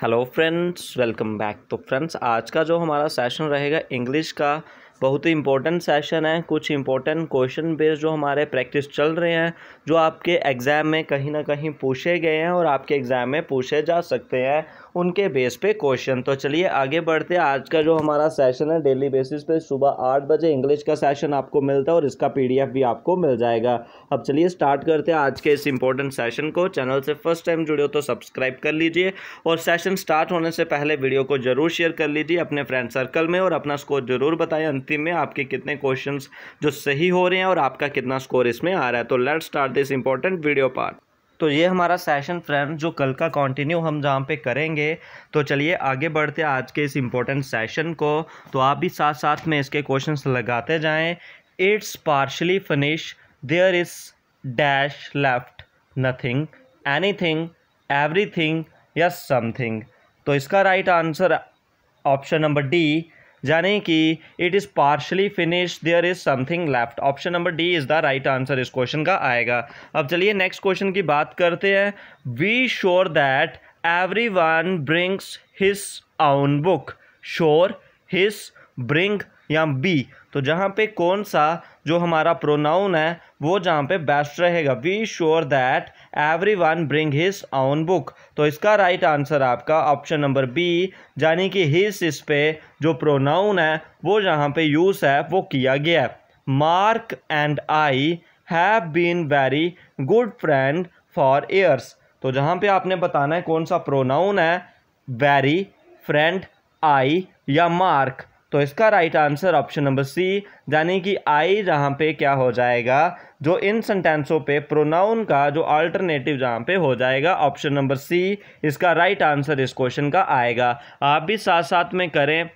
hello friends welcome back तो friends आज का जो हमारा सेशन रहेगा इंग्लिश का बहुत ही इंपॉर्टेंट सेशन है कुछ इंपॉर्टेंट क्वेश्चन बेस्ड जो हमारे प्रैक्टिस चल रहे हैं जो आपके एग्ज़ाम में कहीं ना कहीं पूछे गए हैं और आपके एग्ज़ाम में पूछे जा सकते हैं उनके बेस पे क्वेश्चन तो चलिए आगे बढ़ते हैं आज का जो हमारा सेशन है डेली बेसिस पे सुबह आठ बजे इंग्लिश का सेशन आपको मिलता है और इसका पीडीएफ भी आपको मिल जाएगा अब चलिए स्टार्ट करते हैं आज के इस इंपॉर्टेंट सेशन को चैनल से फर्स्ट टाइम जुड़े हो तो सब्सक्राइब कर लीजिए और सेशन स्टार्ट होने से पहले वीडियो को जरूर शेयर कर लीजिए अपने फ्रेंड सर्कल में और अपना स्कोर जरूर बताएं स्थिति में आपके कितने क्वेश्चन जो सही हो रहे हैं और आपका कितना स्कोर इसमें आ रहा है तो let start this important video part तो ये हमारा सेशन फ्रेंड जो कल का कंटिन्यू हम जहाँ पे करेंगे तो चलिए आगे बढ़ते हैं आज के इस इम्पोर्टेंट सेशन को तो आप भी साथ साथ में इसके क्वेश्चंस लगाते जाएं it's partially finish there is dash left nothing anything everything या समथिंग तो इसका right answer option number D जाने कि it is partially finish there is something left option number D is the right answer इस question का आएगा अब चलिए नेक्स्ट क्वेश्चन की बात करते हैं we sure that every one brings his own book sure his bring या बी तो जहाँ पे कौन सा जो हमारा प्रोनाउन है वो जहाँ पे बेस्ट रहेगा we sure that every one bring his own book तो इसका राइट right आंसर आपका ऑप्शन नंबर बी यानी कि हिज इस पे जो प्रोनाउन है वो जहाँ पे यूज़ है वो किया गया है Mark and I have been very good friend for years तो जहाँ पे आपने बताना है कौन सा प्रोनाउन है वेरी फ्रेंड आई या मार्क तो इसका right answer option number C यानी कि आई जहाँ पे क्या हो जाएगा जो इन सेंटेंसों पे प्रोनाउन का जो अल्टरनेटिव जहाँ पे हो जाएगा ऑप्शन नंबर सी इसका राइट आंसर इस क्वेश्चन का आएगा आप भी साथ साथ में करें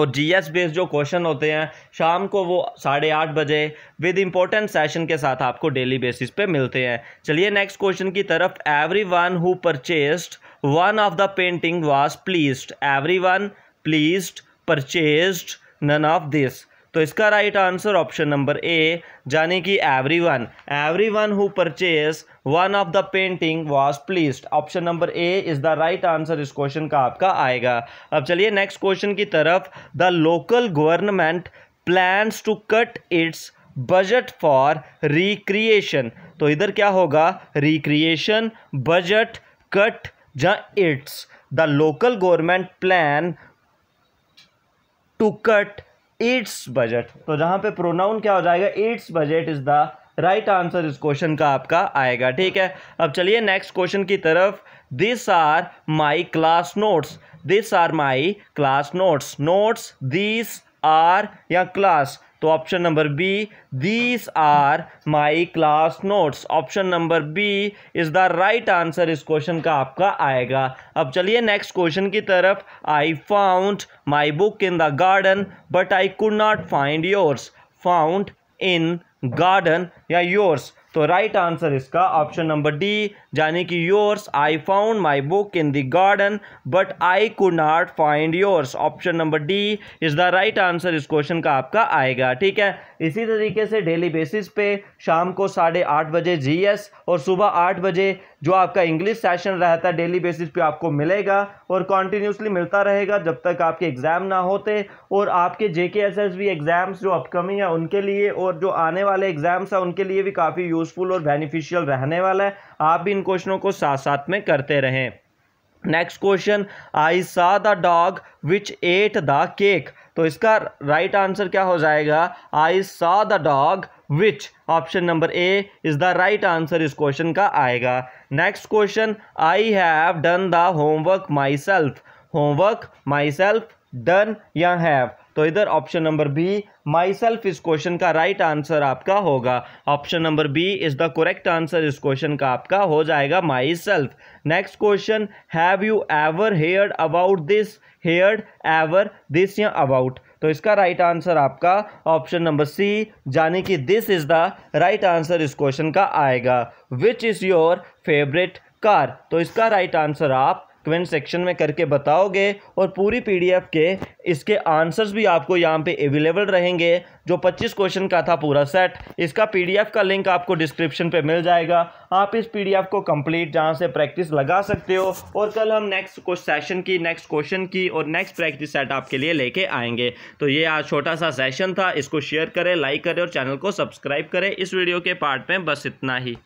और जीएस बेस्ड जो क्वेश्चन होते हैं शाम को वो साढ़े आठ बजे विद इम्पोर्टेंट सेशन के साथ आपको डेली बेसिस पे मिलते हैं चलिए नेक्स्ट क्वेश्चन की तरफ every one who purchased one of the painting was pleased every one pleased purchased none of this तो इसका right answer option number A जाने कि every one every one who purchase one of the painting was please option number A is the right answer इस question का आपका आएगा अब चलिए नेक्स्ट क्वेश्चन की तरफ the local government plans to cut its budget for recreation तो इधर क्या होगा रिक्रिएशन बजट कट ज its the local government plan to cut its budget तो जहां पे प्रोनाउन क्या हो जाएगा its budget is the right answer इस क्वेश्चन का आपका आएगा ठीक है अब चलिए नेक्स्ट क्वेश्चन की तरफ this are my class notes this are my class notes notes this are या क्लास तो option number B these are my class notes option number B is the right answer इस question का आपका आएगा अब चलिए नेक्स्ट क्वेश्चन की तरफ I found my book in the garden but I could not find yours found in garden या yours तो राइट आंसर इसका ऑप्शन नंबर डी यानी कि yours I found my book in the garden but I could not find yours option number D is the right answer इस question का आपका आएगा ठीक है इसी तरीके से डेली बेसिस पे शाम को साढ़े आठ बजे जीएस और सुबह आठ बजे जो आपका इंग्लिश सेशन रहता है डेली बेसिस पे आपको मिलेगा और कॉन्टीन्यूसली मिलता रहेगा जब तक आपके एग्ज़ाम ना होते और आपके J K S S exams जो अपकमिंग है उनके लिए और जो आने वाले एग्ज़ाम्स हैं उनके लिए भी काफ़ी यूज़फुल और बेनिफिशियल रहने वाला है आप भी इन क्वेश्चनों को साथ साथ में करते रहें next question I saw the dog which ate the cake तो इसका राइट right आंसर क्या हो जाएगा I saw the dog which option number A is the right answer इस क्वेश्चन का आएगा next question I have done the homework myself homework myself done या have तो इधर option number B myself इस question का right right answer आपका होगा option number B is the correct answer इस क्वेश्चन का आपका हो जाएगा myself next question have you ever heard about this heard ever this या अबाउट तो इसका राइट right आंसर आपका ऑप्शन नंबर सी यानी कि this is the right answer इस क्वेश्चन का आएगा which is your favourite car तो इसका राइट right आंसर आप कमेंट सेक्शन में करके बताओगे और पूरी पीडीएफ के इसके आंसर्स भी आपको यहाँ पे अवेलेबल रहेंगे जो 25 क्वेश्चन का था पूरा सेट इसका पीडीएफ का लिंक आपको डिस्क्रिप्शन पे मिल जाएगा आप इस पीडीएफ को कंप्लीट जहाँ से प्रैक्टिस लगा सकते हो और कल हम नेक्स्ट कुछ सेशन की नेक्स्ट क्वेश्चन की और नेक्स्ट प्रैक्टिस सेट आपके लिए लेके आएंगे तो ये आज छोटा सा सेशन था इसको शेयर करें लाइक करें और चैनल को सब्सक्राइब करें इस वीडियो के पार्ट में बस इतना ही